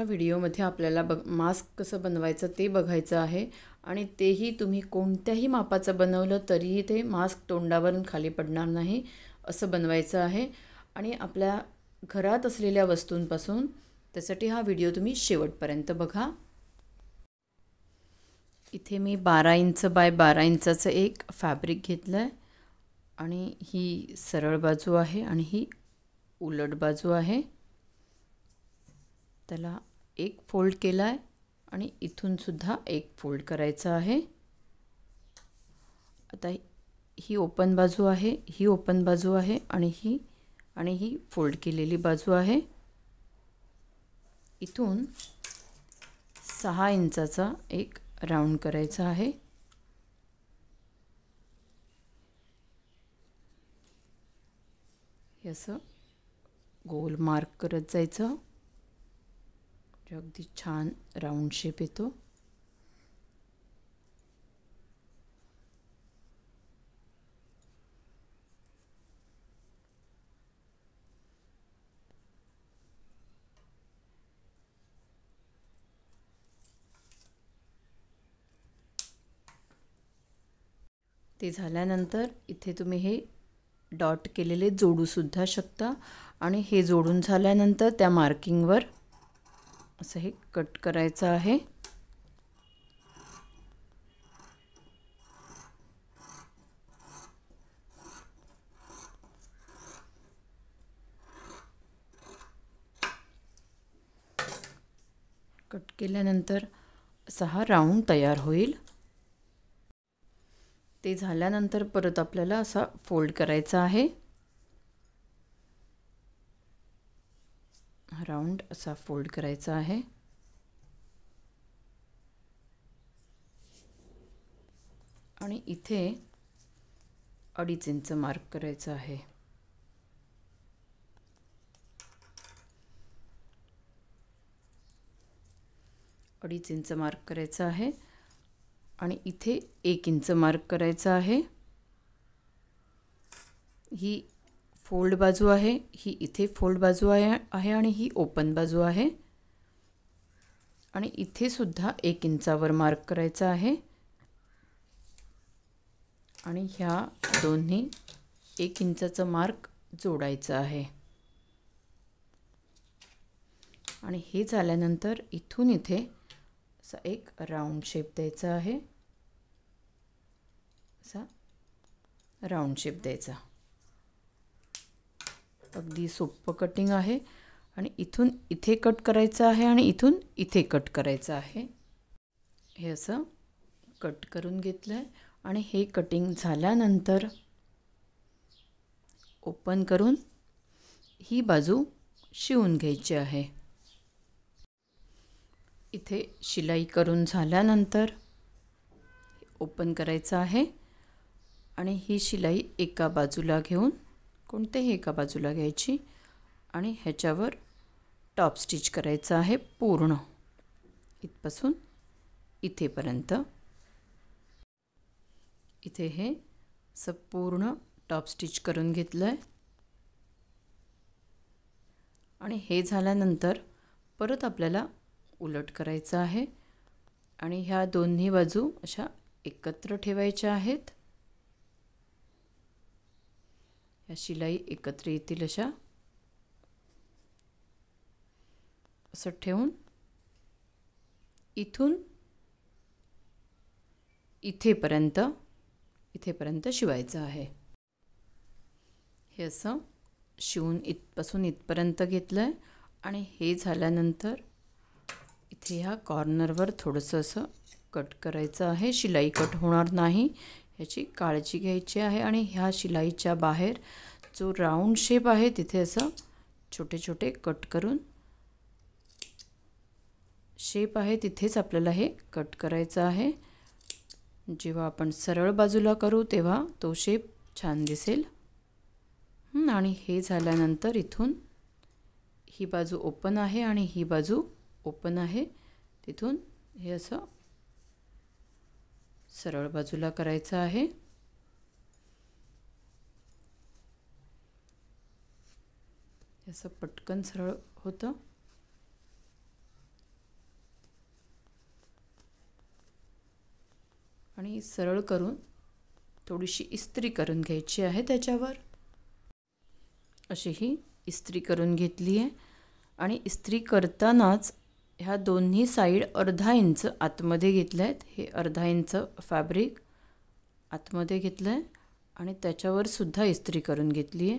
आजच्या व्हिडिओमध्ये आपल्याला बघ मास्क कसं बनवायचं ते बघायचं आहे आणि तेही तुम्ही कोणत्याही मापाचं बनवलं तरीही ते मास्क तोंडावरून खाली पडणार नाही असं बनवायचं आहे आणि आपल्या घरात असलेल्या वस्तूंपासून त्यासाठी हा व्हिडिओ तुम्ही शेवटपर्यंत बघा इथे मी बारा इंच बाय बारा इंचाचं एक फॅब्रिक घेतलं आहे आणि ही सरळ बाजू आहे आणि ही उलट बाजू आहे त्याला एक फोल्ड केला आहे आणि इथूनसुद्धा एक फोल्ड करायचा आहे आता ही ओपन बाजू आहे ही ओपन बाजू आहे आणि ही आणि ही फोल्ड केलेली बाजू आहे इथून सहा इंचाचा एक राऊंड करायचा आहे असं गोल मार्क करत जायचं म्हणजे अगदी छान राऊंड शेप येतो ते झाल्यानंतर इथे तुम्ही हे डॉट केलेले जोडूसुद्धा शकता आणि हे जोडून झाल्यानंतर त्या मार्किंगवर असं हे कट करायचं आहे कट केल्यानंतर असा हा राऊंड तयार होईल ते झाल्यानंतर परत आपल्याला असा फोल्ड करायचा आहे राऊंड असा फोल्ड करायचा आहे आणि इथे अडीच इंच मार्क करायचं आहे अडीच इंच मार्क करायचं आहे आणि इथे एक इंच मार्क करायचं आहे ही फोल्ड बाजू आहे ही इथे फोल्ड बाजू आहे आहे आणि ही ओपन बाजू आहे आणि इथे सुद्धा एक इंचावर मार्क करायचा आहे आणि ह्या दोन्ही एक इंचाचं मार्क जोडायचं आहे आणि हे झाल्यानंतर इथून इथे असा एक राऊंड शेप द्यायचा आहे असा राऊंड शेप द्यायचा अगदी सोपं कटिंग आहे आणि इथून इथे कट करायचं आहे आणि इथून इथे कट करायचं आहे हे असं कट करून घेतलं आहे आणि हे कटिंग झाल्यानंतर ओपन करून ही बाजू शिवून घ्यायची आहे इथे शिलाई करून झाल्यानंतर ओपन करायचं आहे आणि ही शिलाई एका बाजूला घेऊन कोणतेही एका बाजूला घ्यायची आणि ह्याच्यावर टॉप स्टिच करायचं आहे पूर्ण इथपासून इथेपर्यंत इथे हे संपूर्ण टॉप स्टिच करून घेतलं आहे आणि हे झाल्यानंतर परत आपल्याला उलट करायचं आहे आणि ह्या दोन्ही बाजू अशा एकत्र ठेवायच्या आहेत ह्या शिलाई एकत्र येतील अशा असं ठेवून इथून इथेपर्यंत इथेपर्यंत शिवायचं आहे हे असं शिवून इथपासून इथपर्यंत घेतलं आहे आणि हे झाल्यानंतर इथे ह्या कॉर्नरवर थोडंसं असं कट करायचं आहे शिलाई कट होणार नाही याची काळजी घ्यायची आहे आणि ह्या शिलाईच्या बाहेर जो राऊंड शेप आहे तिथे असं छोटे छोटे कट करून शेप आहे तिथेच आपल्याला हे कट करायचं आहे जेव्हा आपण सरळ बाजूला करू तेव्हा तो शेप छान दिसेल आणि हे झाल्यानंतर इथून ही बाजू ओपन आहे आणि ही बाजू ओपन आहे तिथून हे असं सरळ बाजूला करायचं आहे असं पटकन सरळ होतं आणि सरळ करून थोडीशी इस्त्री करून घ्यायची आहे त्याच्यावर अशी ही इस्त्री करून घेतली आहे आणि इस्त्री करतानाच ह्या दोन्ही साईड अर्धा इंच आतमध्ये घेतल्या आहेत हे अर्धा इंच फॅब्रिक आतमध्ये घेतलं आहे आणि त्याच्यावर सुद्धा इस्त्री करून घेतली आहे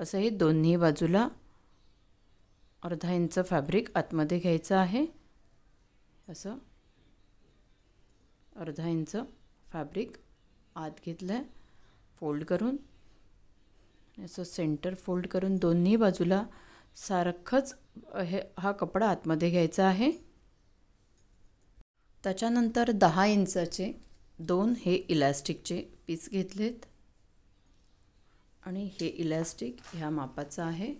असं हे दोन्ही बाजूला अर्धा इंच फॅब्रिक आतमध्ये घ्यायचं आहे असं अर्धा इंच फॅब्रिक आत घेतलं आहे फोल्ड करून असं सेंटर फोल्ड करून दोन्ही बाजूला सारखंच हे हा कपडा आतमध्ये घ्यायचा आहे त्याच्यानंतर दहा इंचाचे दोन हे इलॅस्टिकचे पीस घेतलेत आणि हे इलॅस्टिक ह्या मापाचं आहे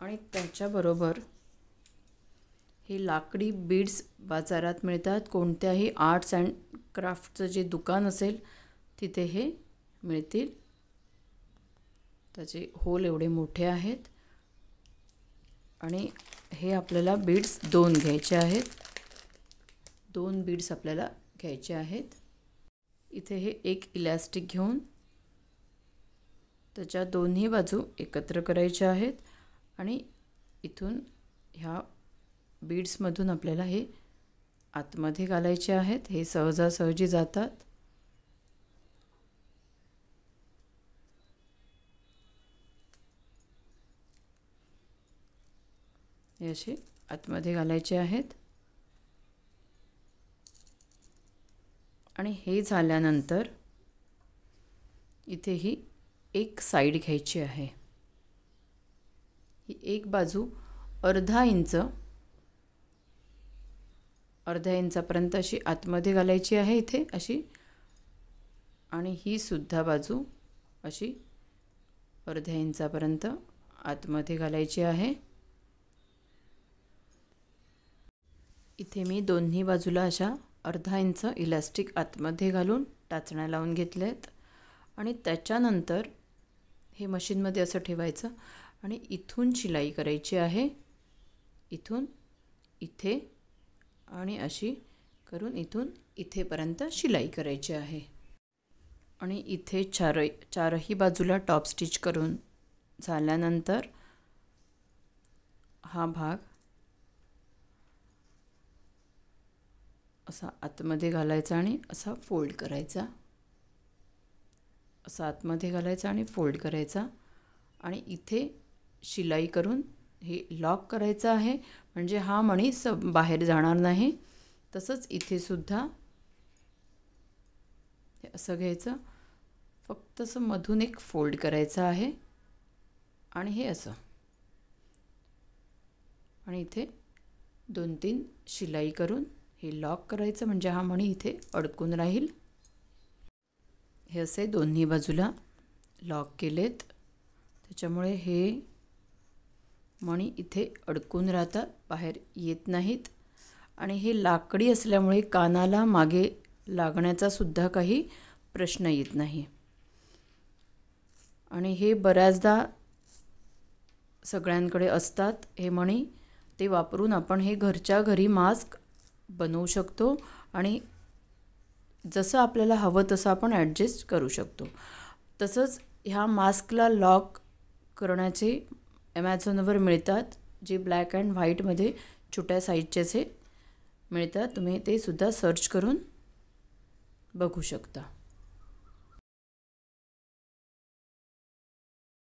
आणि त्याच्याबरोबर हे लाकडी बीड्स बाजारात मिळतात कोणत्याही आर्ट्स अँड क्राफ्टचं जे दुकान असेल तिथे हे मिळतील त्याचे होल एवढे मोठे आहेत आणि हे आपल्याला बीड्स दोन घ्यायचे आहेत दोन बीड्स आपल्याला घ्यायचे आहेत इथे हे एक इलॅस्टिक घेऊन त्याच्या दोन्ही बाजू एकत्र करायच्या आहेत आणि इथून ह्या बीड्समधून आपल्याला हे आतमध्ये घालायचे आहेत हे सहजासहजी जातात असे आतमध्ये घालायचे आहेत आणि हे झाल्यानंतर इथे ही एक साईड घ्यायची आहे ही एक बाजू अर्धा इंच अर्ध्या इंचापर्यंत अशी आतमध्ये घालायची आहे इथे अशी आणि ही सुद्धा बाजू अशी अर्ध्या इंचापर्यंत आतमध्ये घालायची आहे इथे मी दोन्ही बाजूला अशा अर्धा इंच इलास्टिक आतमध्ये घालून टाचण्या लावून घेतल्या आहेत आणि त्याच्यानंतर हे मशीनमध्ये असं ठेवायचं आणि इथून शिलाई करायची आहे इथून इथे आणि अशी करून इथून इथेपर्यंत शिलाई करायची आहे आणि इथे चार चारही बाजूला टॉप स्टिच करून झाल्यानंतर हा भाग असा आतमध्ये घालायचा आणि असा फोल्ड करायचा असा आतमध्ये घालायचा आणि फोल्ड करायचा आणि इथे शिलाई करून हे लॉक करायचं आहे म्हणजे हा मणी स बाहेर जाणार नाही तसंच इथेसुद्धा हे असं घ्यायचं फक्त असं मधून एक फोल्ड करायचं आहे आणि हे असं आणि इथे दोन तीन शिलाई करून हे लॉक करायचं म्हणजे हा मणी इथे अडकून राहील हे असे दोन्ही बाजूला लॉक केलेत त्याच्यामुळे हे मणी इथे अडकून राहतात बाहेर येत नाहीत आणि हे लाकडी असल्यामुळे कानाला मागे लागण्याचा सुद्धा काही प्रश्न येत नाही आणि हे बऱ्याचदा सगळ्यांकडे असतात हे मणी ते वापरून आपण हे घरच्या घरी मास्क बनवू शकतो आणि जसं आपल्याला हवं तसं आपण ॲडजस्ट करू शकतो तसंच ह्या मास्कला लॉक करण्याचे ॲमेझॉनवर मिळतात जे ब्लॅक अँड व्हाईटमध्ये छोट्या साईजचे मिळतात तुम्ही ते सुद्धा सर्च करून बघू शकता